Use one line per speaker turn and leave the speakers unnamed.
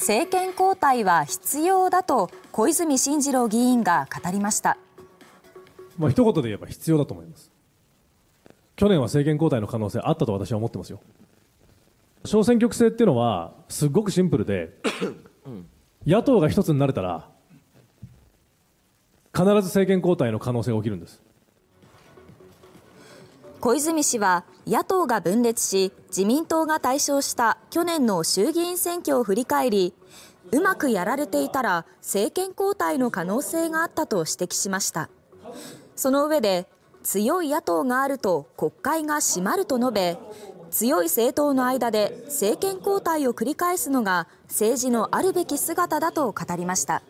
政権交代は必要だと小泉進次郎議員が語りました。
まあ一言で言えば必要だと思います。去年は政権交代の可能性あったと私は思ってますよ。小選挙区制っていうのはすごくシンプルで、野党が一つになれたら必ず政権交代の可能性が起きるんです。
小泉氏は野党が分裂し自民党が大勝した去年の衆議院選挙を振り返りうまくやられていたら政権交代の可能性があったと指摘しましたその上で強い野党があると国会が閉まると述べ強い政党の間で政権交代を繰り返すのが政治のあるべき姿だと語りました。